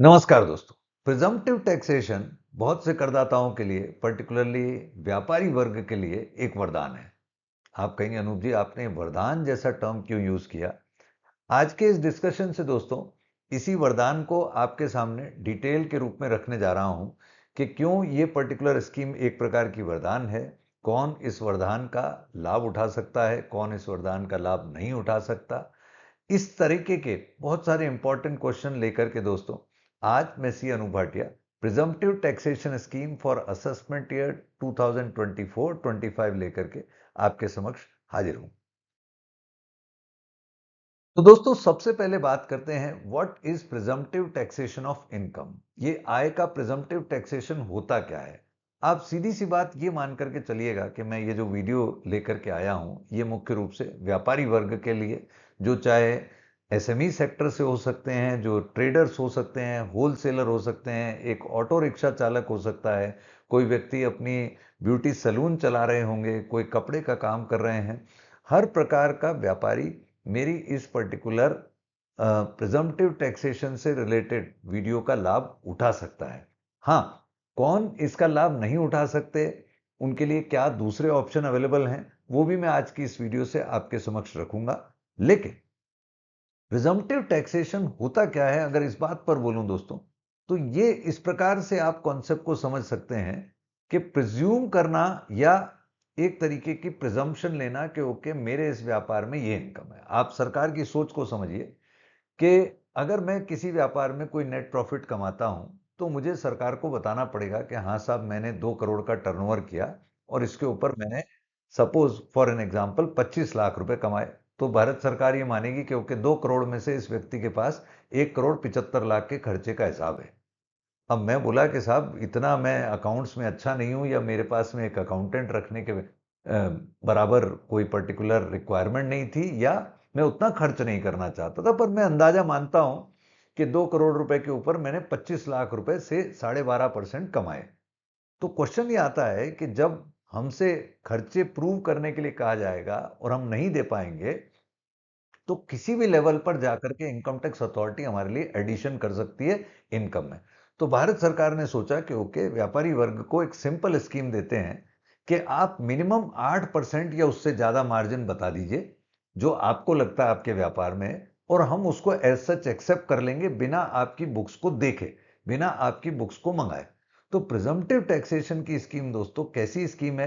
नमस्कार दोस्तों presumptive taxation बहुत से करदाताओं के लिए पर्टिकुलरली व्यापारी वर्ग के लिए एक वरदान है आप कहेंगे अनूप जी आपने वरदान जैसा टर्म क्यों यूज किया आज के इस डिस्कशन से दोस्तों इसी वरदान को आपके सामने डिटेल के रूप में रखने जा रहा हूं कि क्यों ये पर्टिकुलर स्कीम एक प्रकार की वरदान है कौन इस वरदान का लाभ उठा सकता है कौन इस वरदान का लाभ नहीं उठा सकता इस तरीके के बहुत सारे इंपॉर्टेंट क्वेश्चन लेकर के दोस्तों आज मैं C Anu Bhatia presumptive taxation scheme for assessment year 2024-25 लेकर के आपके समक्ष हाजिर हूं तो दोस्तों सबसे पहले बात करते हैं what is presumptive taxation of income ये आय का प्रिजम्पटिव टैक्सेशन होता क्या है आप सीधी सी बात ये मान करके चलिएगा कि मैं ये जो वीडियो लेकर के आया हूं ये मुख्य रूप से व्यापारी वर्ग के लिए जो चाहे एसएमई सेक्टर e से हो सकते हैं जो ट्रेडर्स हो सकते हैं होलसेलर हो सकते हैं एक ऑटो रिक्शा चालक हो सकता है कोई व्यक्ति अपनी ब्यूटी सलून चला रहे होंगे कोई कपड़े का काम कर रहे हैं हर प्रकार का व्यापारी मेरी इस पर्टिकुलर प्रिजम्पटिव टैक्सेशन से रिलेटेड वीडियो का लाभ उठा सकता है हाँ कौन इसका लाभ नहीं उठा सकते उनके लिए क्या दूसरे ऑप्शन अवेलेबल हैं वो भी मैं आज की इस वीडियो से आपके समक्ष रखूंगा लेकिन प्रिजम्पटिव टैक्सेशन होता क्या है अगर इस बात पर बोलूं दोस्तों तो ये इस प्रकार से आप कॉन्सेप्ट को समझ सकते हैं कि प्रिज्यूम करना या एक तरीके की प्रिजम्पन लेना कि ओके मेरे इस व्यापार में ये इनकम है आप सरकार की सोच को समझिए कि अगर मैं किसी व्यापार में कोई नेट प्रॉफिट कमाता हूं तो मुझे सरकार को बताना पड़ेगा कि हाँ साहब मैंने दो करोड़ का टर्नओवर किया और इसके ऊपर मैंने सपोज फॉर एन एग्जाम्पल पच्चीस लाख रुपए कमाए तो भारत सरकार ये मानेगी क्योंकि दो करोड़ में से इस व्यक्ति के पास एक करोड़ पिचहत्तर लाख के खर्चे का हिसाब है अब मैं बोला कि साहब इतना मैं अकाउंट्स में अच्छा नहीं हूँ या मेरे पास में एक अकाउंटेंट रखने के बराबर कोई पर्टिकुलर रिक्वायरमेंट नहीं थी या मैं उतना खर्च नहीं करना चाहता था पर मैं अंदाजा मानता हूँ कि दो करोड़ रुपए के ऊपर मैंने पच्चीस लाख रुपए से साढ़े बारह परसेंट कमाए तो क्वेश्चन ये आता है कि जब हमसे खर्चे प्रूव करने के लिए कहा जाएगा और हम नहीं दे पाएंगे तो किसी भी लेवल पर जाकर के इनकम टैक्स अथॉरिटी हमारे लिए एडिशन कर सकती है इनकम में तो भारत सरकार ने सोचा कि ओके व्यापारी वर्ग को एक सिंपल स्कीम देते हैं कि आप मिनिमम आठ परसेंट या उससे ज़्यादा मार्जिन बता दीजिए जो आपको लगता है आपके व्यापार में और हम उसको एज सच एक्सेप्ट कर लेंगे बिना आपकी बुक्स को देखे बिना आपकी बुक्स को मंगाए तो प्रिजम्पटिव टैक्सेशन की स्कीम दोस्तों कैसी स्कीम है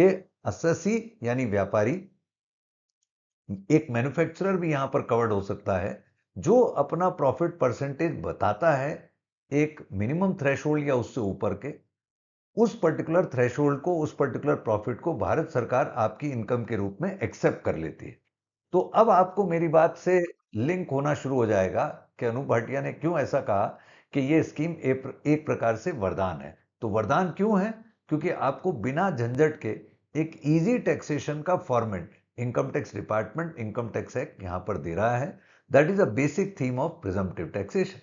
कि अससी यानी व्यापारी एक मैन्युफैक्चरर भी यहां पर कवर्ड हो सकता है जो अपना प्रॉफिट परसेंटेज बताता है एक मिनिमम थ्रेशोल्ड या उससे ऊपर के उस पर्टिकुलर थ्रेशोल्ड को उस पर्टिकुलर प्रॉफिट को भारत सरकार आपकी इनकम के रूप में एक्सेप्ट कर लेती है तो अब आपको मेरी बात से लिंक होना शुरू हो जाएगा कि अनूप भाटिया ने क्यों ऐसा कहा कि यह स्कीम एक प्रकार से वरदान है तो वरदान क्यों है क्योंकि आपको बिना झंझट के एक इजी टैक्सेशन का format income tax department income tax act यहां पर दे रहा है that is a basic theme of presumptive taxation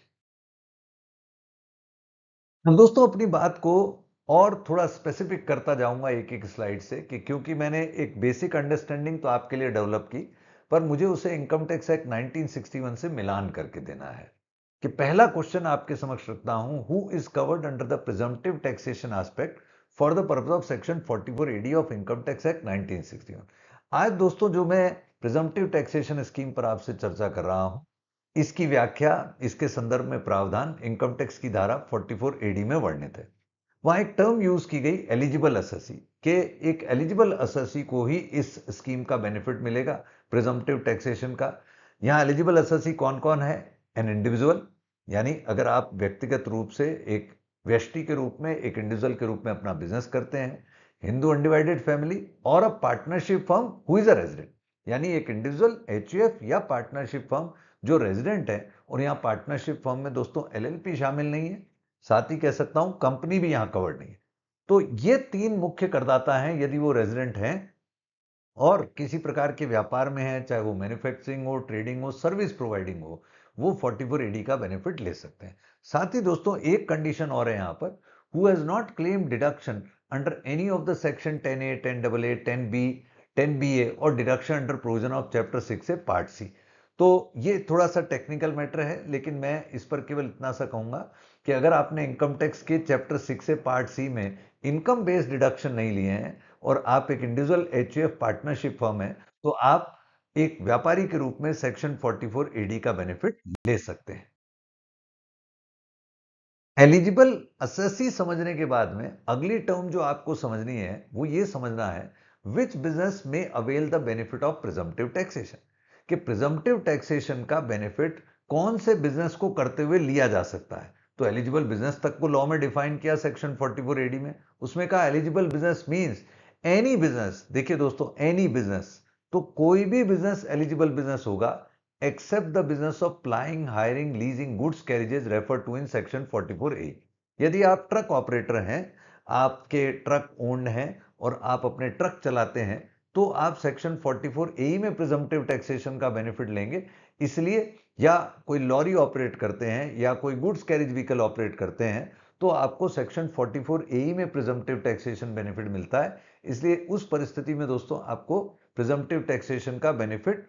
हम दोस्तों अपनी बात को और थोड़ा स्पेसिफिक करता जाऊंगा एक एक स्लाइड से कि क्योंकि मैंने एक बेसिक अंडरस्टैंडिंग तो आपके लिए डेवलप की पर मुझे उसे इनकम टैक्स एक्ट 1961 से मिलान करके देना है कि पहला क्वेश्चन आपके समक्ष रखता हूं who is covered under the presumptive taxation aspect for the purpose of section 44 AD of income tax act 1961 आज दोस्तों जो मैं प्रिजम्पटिव टैक्सेशन स्कीम पर आपसे चर्चा कर रहा हूं इसकी व्याख्या इसके संदर्भ में प्रावधान इनकम टैक्स की धारा 44 एडी में वर्णित है वहां एक टर्म यूज की गई एलिजिबल अससी के एक एलिजिबल अससी को ही इस स्कीम का बेनिफिट मिलेगा प्रिजम्पटिव टैक्सेशन का यहां एलिजिबल अससी कौन कौन है एन इंडिविजुअल यानी अगर आप व्यक्तिगत रूप से एक व्यष्टि के रूप में एक इंडिविजुअल के रूप में अपना बिजनेस करते हैं हिंदू अनडिवाइडेड फैमिली और a partnership firm who is a resident यानी एक इंडिविजुअल एच या पार्टनरशिप फर्म जो रेजिडेंट है और यहाँ पार्टनरशिप फर्म में दोस्तों एल शामिल नहीं है साथ ही कह सकता हूँ कंपनी भी यहाँ कवर्ड नहीं है तो ये तीन मुख्य करदाता हैं यदि वो रेजिडेंट हैं और किसी प्रकार के व्यापार में है चाहे वो मैन्युफैक्चरिंग हो ट्रेडिंग हो सर्विस प्रोवाइडिंग हो वो 44 एडी का बेनिफिट ले सकते हैं साथ ही दोस्तों एक कंडीशन और है यहाँ पर who has not claim deduction under any of the section 10A, 10AA, 10B, 10BA और deduction under provision of chapter six है पार्ट सी तो ये थोड़ा सा टेक्निकल मैटर है लेकिन मैं इस पर केवल इतना सा कहूंगा कि अगर आपने इनकम टैक्स के चैप्टर सिक्स से पार्ट सी में इनकम बेस्ड डिडक्शन नहीं लिए हैं और आप एक इंडिविजुअल एच पार्टनरशिप फर्म है तो आप एक व्यापारी के रूप में सेक्शन 44 एडी का बेनिफिट ले सकते हैं एलिजिबल असेसी समझने के बाद में अगली टर्म जो आपको समझनी है वो ये समझना है विच बिजनेस में avail the benefit of presumptive taxation कि प्रिजम्पटिव टैक्सेशन का बेनिफिट कौन से बिजनेस को करते हुए लिया जा सकता है तो एलिजिबल बिजनेस तक को लॉ में डिफाइन किया सेक्शन 44 एडी में उसमें कहा eligible business means any business देखिए दोस्तों एनी बिजनेस तो कोई भी बिजनेस एलिजिबल बिजनेस होगा except the business of plying hiring leasing goods carriages refer to in section 44 A यदि आप ट्रक ऑपरेटर हैं आपके ट्रक ओन्ड हैं और आप अपने ट्रक चलाते हैं तो आप सेक्शन 44 ए में प्रिजम्प्टिव टैक्सेशन का बेनिफिट लेंगे इसलिए या कोई लॉरी ऑपरेट करते हैं या कोई गुड्स कैरिज व्हीकल ऑपरेट करते हैं तो आपको सेक्शन 44 ए में प्रिजम्प्टिव टैक्सेशन बेनिफिट मिलता है इसलिए उस परिस्थिति में दोस्तों आपको प्रिजम्प्टिव टैक्सेशन का बेनिफिट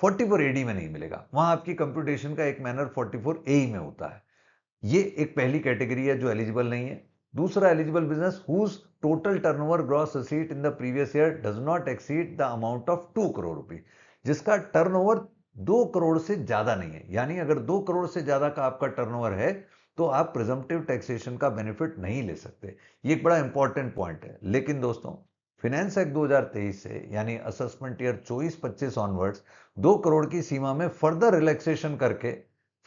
फोर्टी फोर एडी में नहीं मिलेगा वहां आपकी कंप्यूटेशन का एक मैनर फोर्टी फोर ए में होता है ये एक पहली कैटेगरी है जो एलिजिबल नहीं है दूसरा eligible business whose total turnover gross receipt in the previous year does not exceed the amount of two crore रुपए जिसका टर्नओवर दो करोड़ से ज्यादा नहीं है यानी अगर दो करोड़ से ज्यादा का आपका टर्नओवर है तो आप प्रिजम्पटिव टैक्सेशन का बेनिफिट नहीं ले सकते ये एक बड़ा इंपॉर्टेंट पॉइंट है लेकिन दोस्तों फिनेंस एक्ट 2023 से यानी असेसमेंट ईयर 24-25 ऑनवर्ड्स दो करोड़ की सीमा में फर्दर रिलैक्सेशन करके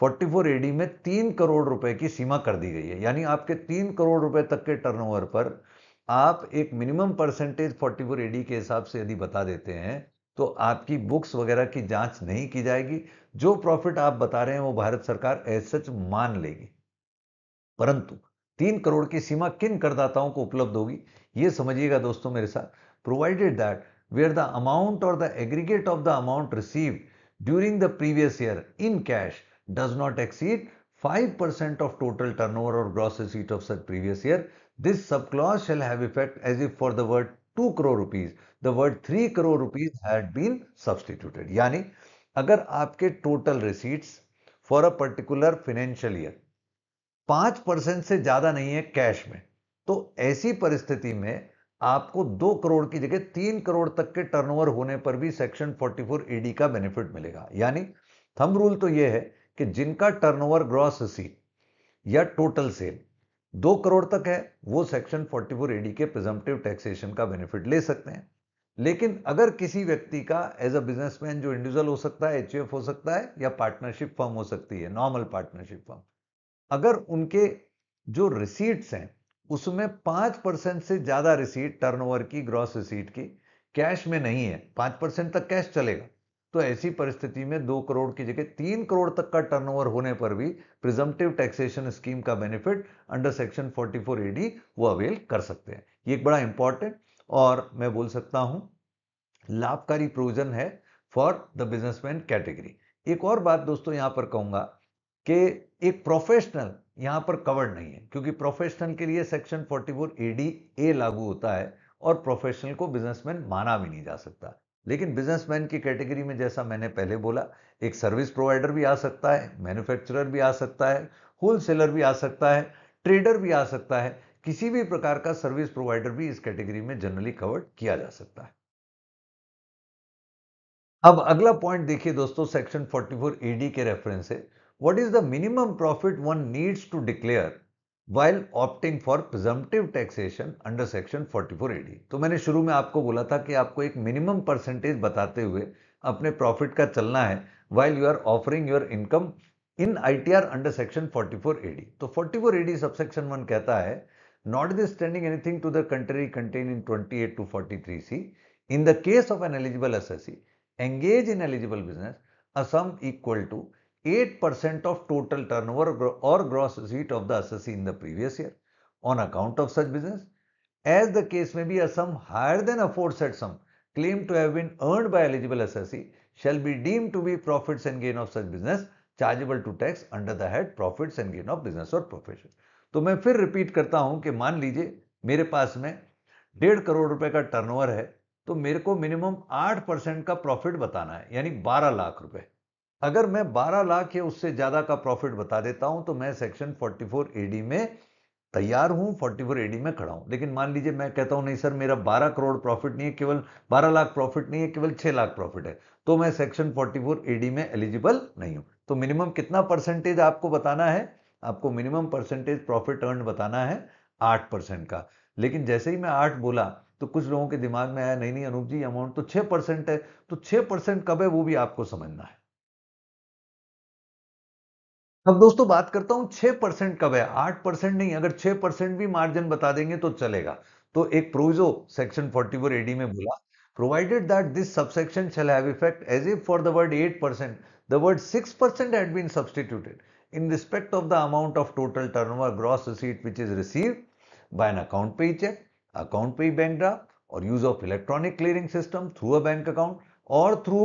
44 एडी में तीन करोड़ रुपए की सीमा कर दी गई है यानी आपके तीन करोड़ रुपए तक के टर्नओवर पर आप एक मिनिमम परसेंटेज 44 एडी के हिसाब से यदि बता देते हैं तो आपकी बुक्स वगैरह की जांच नहीं की जाएगी जो प्रॉफिट आप बता रहे हैं वो भारत सरकार एज सच मान लेगी परंतु तीन करोड़ की सीमा किन करदाताओं को उपलब्ध होगी यह समझिएगा दोस्तों मेरे साथ provided that where the amount or the aggregate of the amount receive during the previous year in cash does not exceed five percent of total turnover or gross receipt of such previous year this sub clause shall have effect as if for the word two crore rupees the word three crore rupees had been substituted यानी अगर आपके total receipts for a particular financial year पांच percent से ज्यादा नहीं है cash में तो ऐसी परिस्थिति में आपको दो करोड़ की जगह तीन करोड़ तक के टर्नओवर होने पर भी सेक्शन 44 ईडी का बेनिफिट मिलेगा यानी थम रूल तो यह है कि जिनका टर्नओवर ग्रॉस रिसीट या टोटल सेल दो करोड़ तक है वो सेक्शन 44 एडी के प्रिजम्पटिव टैक्सेशन का बेनिफिट ले सकते हैं लेकिन अगर किसी व्यक्ति का एज अ बिजनेसमैन जो इंडिविजुअल हो सकता है एच हो सकता है या पार्टनरशिप फर्म हो सकती है नॉर्मल पार्टनरशिप फर्म अगर उनके जो रिसीट्स हैं उसमें पांच परसेंट से ज़्यादा रिसीट टर्नओवर की ग्रॉस रिसीट की कैश में नहीं है पांच परसेंट तक कैश चलेगा तो ऐसी परिस्थिति में दो करोड़ की जगह तीन करोड़ तक का टर्नओवर होने पर भी प्रिजम्पटिव टैक्सेशन स्कीम का बेनिफिट अंडर सेक्शन 44 एडी वो अवेल कर सकते हैं ये एक बड़ा इंपॉर्टेंट और मैं बोल सकता हूं लाभकारी प्रोविजन है फॉर द बिजनेसमैन कैटेगरी एक और बात दोस्तों यहां पर कहूंगा कि एक प्रोफेशनल यहाँ पर कवर्ड नहीं है क्योंकि प्रोफेशनल के लिए सेक्शन 44 एडी ए लागू होता है और प्रोफेशनल को बिजनेसमैन माना भी नहीं जा सकता लेकिन बिजनेसमैन की कैटेगरी में जैसा मैंने पहले बोला एक सर्विस प्रोवाइडर भी आ सकता है मैन्युफैक्चरर भी आ सकता है होलसेलर भी आ सकता है ट्रेडर भी आ सकता है किसी भी प्रकार का सर्विस प्रोवाइडर भी इस कैटेगरी में जनरली कवर्ड किया जा सकता है अब अगला पॉइंट देखिए दोस्तों सेक्शन 44 एडी के रेफरेंस से what is the minimum profit one needs to declare while opting for presumptive taxation under section 44AD. तो मैंने शुरू में आपको बोला था कि आपको एक मिनिमम परसेंटेज बताते हुए अपने प्रॉफिट का चलना है while you are offering your income in ITR under section 44AD. तो 44AD subsection 1 कहता है notwithstanding anything to the contrary contained in 28 to 43C in the case of an eligible assessee engage in eligible business a sum equal to 8% percent of total turnover or gross receipt of the assessee in the previous year on account of such business. As the case may be, a sum higher than aforesaid sum claimed to have been earned by eligible assessee shall be deemed to be profits and gain of such business chargeable to tax under the head profits and gain of business or profession. तो मैं फिर repeat करता हूं कि मान लीजिए मेरे पास में डेढ़ करोड़ रुपए का टर्नओवर है तो मेरे को मिनिमम आठ परसेंट का प्रॉफिट बताना है यानी बारह लाख रुपए अगर मैं 12 लाख या उससे ज्यादा का प्रॉफिट बता देता हूं तो मैं सेक्शन 44 एडी में तैयार हूं 44 एडी में खड़ा हूं लेकिन मान लीजिए मैं कहता हूं नहीं सर मेरा 12 करोड़ प्रॉफिट नहीं है केवल 12 लाख प्रॉफिट नहीं है केवल 6 लाख प्रॉफिट है तो मैं सेक्शन 44 एडी में एलिजिबल नहीं हूं तो मिनिमम कितना परसेंटेज आपको बताना है आपको मिनिमम परसेंटेज प्रॉफिट अर्न बताना है आठ परसेंट का लेकिन जैसे ही मैं आठ बोला तो कुछ लोगों के दिमाग में आया नहीं नहीं अनूप जी अमाउंट तो छह परसेंट है तो छह परसेंट कब है वो भी आपको समझना है अब दोस्तों बात करता हूं छह परसेंट कब है आठ परसेंट नहीं अगर छह परसेंट भी मार्जिन बता देंगे तो चलेगा तो एक proviso section forty four AD में बोला provided that this subsection shall have effect as if for the word eight percent the word six percent had been substituted in respect of the amount of total turnover gross receipt which is receive by an account payee cheque account payee bank draft or use of electronic clearing system through a bank account or through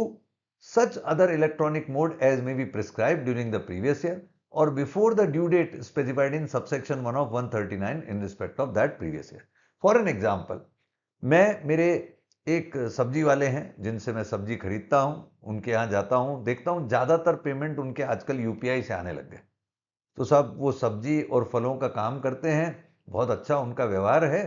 such other electronic mode as may be prescribed during the previous year or before the due date specified in subsection 1 of 139 in respect of that previous year. For an example, मैं मेरे एक सब्जी वाले हैं जिनसे मैं सब्जी खरीदता हूं उनके यहाँ जाता हूं देखता हूं ज़्यादातर पेमेंट उनके आजकल यूपीआई से आने लग गए तो सब वो सब्जी और फलों का काम करते हैं बहुत अच्छा उनका व्यवहार है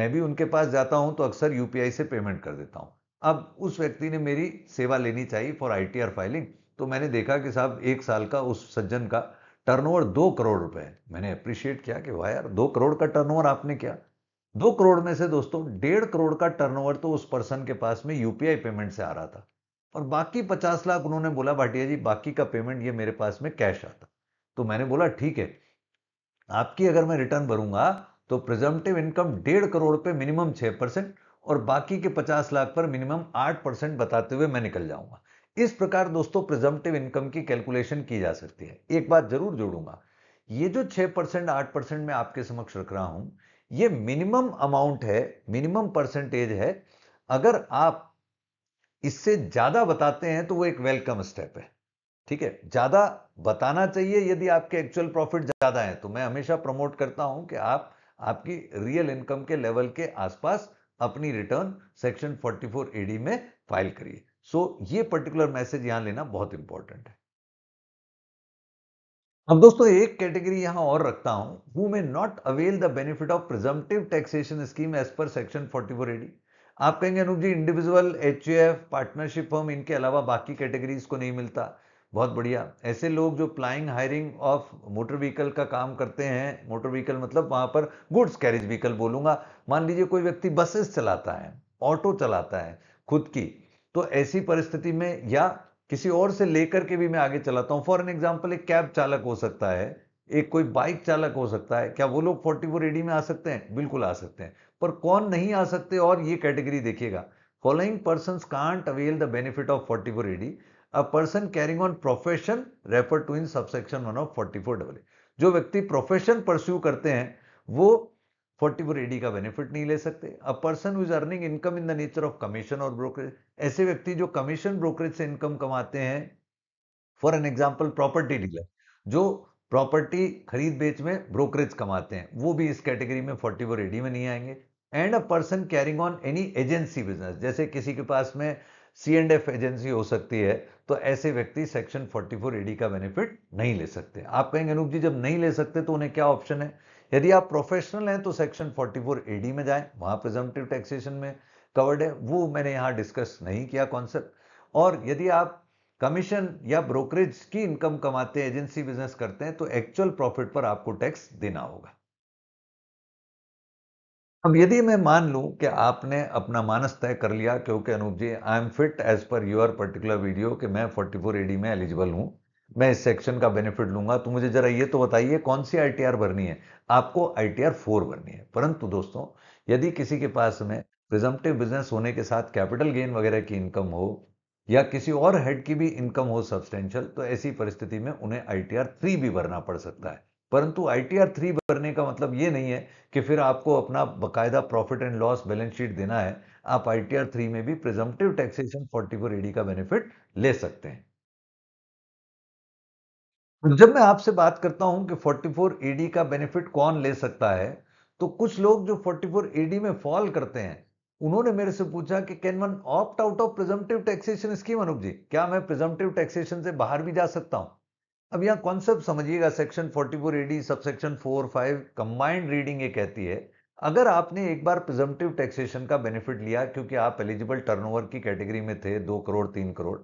मैं भी उनके पास जाता हूं तो अक्सर यूपीआई से पेमेंट कर देता हूं अब उस व्यक्ति ने मेरी सेवा लेनी चाहिए फॉर आई फाइलिंग तो मैंने देखा कि साहब एक साल का उस सज्जन का टर्नओवर दो करोड़ रुपए है मैंने अप्रिशिएट किया कि वाह यार दो करोड़ का टर्नओवर आपने किया दो करोड़ में से दोस्तों डेढ़ करोड़ का टर्नओवर तो उस पर्सन के पास में यूपीआई पेमेंट से आ रहा था और बाकी पचास लाख उन्होंने बोला भाटिया जी बाकी का पेमेंट ये मेरे पास में कैश आता तो मैंने बोला ठीक है आपकी अगर मैं रिटर्न भरूंगा तो प्रिजम्पटिव इनकम डेढ़ करोड़ पे मिनिमम छह परसेंट और बाकी के 50 लाख पर मिनिमम 8 परसेंट बताते हुए मैं निकल जाऊंगा इस प्रकार दोस्तों प्रिजम्पटिव इनकम की कैलकुलेशन की जा सकती है एक बात जरूर जोड़ूंगा ये जो 6 परसेंट आठ परसेंट मैं आपके समक्ष रख रहा हूं ये मिनिमम अमाउंट है मिनिमम परसेंटेज है अगर आप इससे ज्यादा बताते हैं तो वो एक वेलकम स्टेप है ठीक है ज्यादा बताना चाहिए यदि आपके एक्चुअल प्रॉफिट ज्यादा है तो मैं हमेशा प्रमोट करता हूं कि आप आपकी रियल इनकम के लेवल के आसपास अपनी रिटर्न सेक्शन 44 एडी में फाइल करिए सो so, ये पर्टिकुलर मैसेज यहां लेना बहुत इंपॉर्टेंट है अब दोस्तों एक कैटेगरी यहां और रखता हूं who may not avail the benefit of presumptive taxation scheme as per section 44 AD आप कहेंगे Anoop ji individual H partnership firm इनके अलावा बाकी कैटेगरीज को नहीं मिलता बहुत बढ़िया ऐसे लोग जो plying hiring of motor vehicle का काम करते हैं मोटर व्हीकल मतलब वहां पर गुड्स कैरेज व्हीकल बोलूंगा मान लीजिए कोई व्यक्ति बसेस चलाता है ऑटो चलाता है खुद की तो ऐसी परिस्थिति में या किसी और से लेकर के भी मैं आगे चलाता हूँ फॉर एन एग्जाम्पल एक कैब चालक हो सकता है एक कोई बाइक चालक हो सकता है क्या वो लोग फोर्टी फोर एडी में आ सकते हैं बिल्कुल आ सकते हैं पर कौन नहीं आ सकते और ये कैटेगरी देखिएगा following person can't avail the benefit of forty four AD person carrying on profession refer to in subsection one of forty four double जो व्यक्ति प्रोफेशन परस्यू करते हैं वो फोर्टी फोर एडी का बेनिफिट नहीं ले सकते a person is earning income in the nature of commission or brokerage ऐसे व्यक्ति जो कमीशन ब्रोकरेज से इनकम कमाते हैं for an example property dealer जो प्रॉपर्टी खरीद बेच में ब्रोकरेज कमाते हैं वो भी इस कैटेगरी में फोर्टी फोर एडी में नहीं आएंगे and a person carrying on any agency business जैसे किसी के पास में सी एंड एफ एजेंसी हो सकती है तो ऐसे व्यक्ति सेक्शन 44 एडी का बेनिफिट नहीं ले सकते आप कहेंगे अनूप जी जब नहीं ले सकते तो उन्हें क्या ऑप्शन है यदि आप प्रोफेशनल हैं तो सेक्शन 44 एडी में जाएं वहां प्रिजम्पटिव टैक्सेशन में कवर्ड है वो मैंने यहाँ डिस्कस नहीं किया कॉन्सेप्ट और यदि आप कमीशन या ब्रोकरेज की इनकम कमाते हैं एजेंसी बिजनेस करते हैं तो एक्चुअल प्रॉफिट पर आपको टैक्स देना होगा अब यदि मैं मान लूं कि आपने अपना मानस तय कर लिया क्योंकि Anoop ji I am fit as per your particular video कि मैं 44 एडी में एलिजिबल हूं मैं इस सेक्शन का बेनिफिट लूंगा तो मुझे जरा ये तो बताइए कौन सी आई भरनी है आपको आईटीआर फोर भरनी है परंतु दोस्तों यदि किसी के पास में प्रिजम्पटिव बिजनेस होने के साथ कैपिटल गेन वगैरह की इनकम हो या किसी और हेड की भी इनकम हो सब्सटेंशियल तो ऐसी परिस्थिति में उन्हें आई टी आर थ्री भी भरना पड़ सकता है परंतु आई टी आर थ्री भरने का मतलब ये नहीं है कि फिर आपको अपना बकायदा profit and loss balance sheet देना है आप आई टी आर थ्री में भी presumptive taxation forty four AD का बेनिफिट ले सकते हैं जब मैं आपसे बात करता हूं कि 44 एडी का बेनिफिट कौन ले सकता है तो कुछ लोग जो 44 एडी में फॉल करते हैं उन्होंने मेरे से पूछा कि can one opt out of presumptive taxation scheme Anoop ji क्या मैं प्रिजम्पटिव टैक्सेशन से बाहर भी जा सकता हूं अब यहां कॉन्सेप्ट समझिएगा section 44 four AD subsection four five combined reading ये कहती है अगर आपने एक बार प्रिजम्पटिव टैक्सेशन का बेनिफिट लिया क्योंकि आप एलिजिबल टर्नओवर की कैटेगरी में थे दो करोड़ तीन करोड़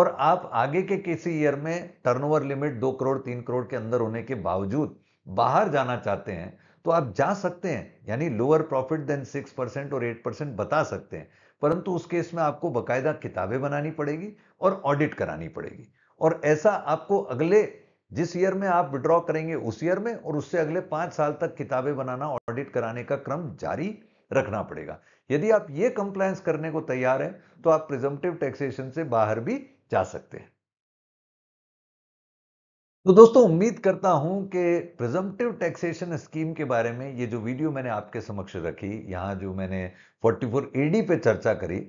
और आप आगे के किसी ईयर में टर्नओवर लिमिट दो करोड़ तीन करोड़ के अंदर होने के बावजूद बाहर जाना चाहते हैं तो आप जा सकते हैं यानी lower profit than six percent और एट परसेंट बता सकते हैं परंतु उस केस में आपको बकायदा किताबें बनानी पड़ेगी और ऑडिट करानी पड़ेगी और ऐसा आपको अगले जिस ईयर में आप विड्रॉ करेंगे उस ईयर में और उससे अगले पांच साल तक किताबें बनाना ऑडिट कराने का क्रम जारी रखना पड़ेगा यदि आप ये कंप्लायंस करने को तैयार हैं तो आप प्रिजम्पटिव टैक्सेशन से बाहर भी जा सकते हैं तो दोस्तों उम्मीद करता हूं कि प्रिजम्पटिव टैक्सेशन स्कीम के बारे में ये जो वीडियो मैंने आपके समक्ष रखी यहां जो मैंने 44 एडी पे चर्चा करी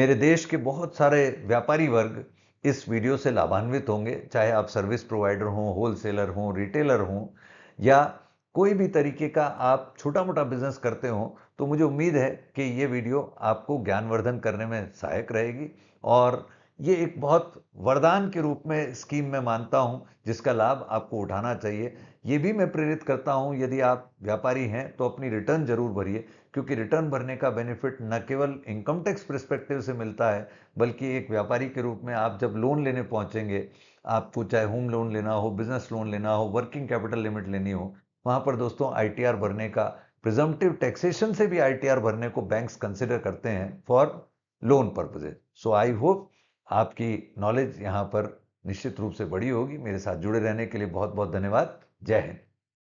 मेरे देश के बहुत सारे व्यापारी वर्ग इस वीडियो से लाभान्वित होंगे चाहे आप सर्विस प्रोवाइडर हों होलसेलर हों रिटेलर हों या कोई भी तरीके का आप छोटा मोटा बिजनेस करते हो तो मुझे उम्मीद है कि ये वीडियो आपको ज्ञानवर्धन करने में सहायक रहेगी और ये एक बहुत वरदान के रूप में स्कीम में मानता हूँ जिसका लाभ आपको उठाना चाहिए ये भी मैं प्रेरित करता हूँ यदि आप व्यापारी हैं तो अपनी रिटर्न जरूर भरिए क्योंकि रिटर्न भरने का बेनिफिट न केवल इनकम टैक्स प्रस्पेक्टिव से मिलता है बल्कि एक व्यापारी के रूप में आप जब लोन लेने पहुँचेंगे आपको चाहे होम लोन लेना हो बिजनेस लोन लेना हो वर्किंग कैपिटल लिमिट लेनी हो वहाँ पर दोस्तों आई भरने का प्रिजम्पटिव टैक्सेशन से भी आई भरने को बैंक्स कंसिडर करते हैं for loan purposes so I hope आपकी नॉलेज यहाँ पर निश्चित रूप से बड़ी होगी मेरे साथ जुड़े रहने के लिए बहुत बहुत धन्यवाद जय हिंद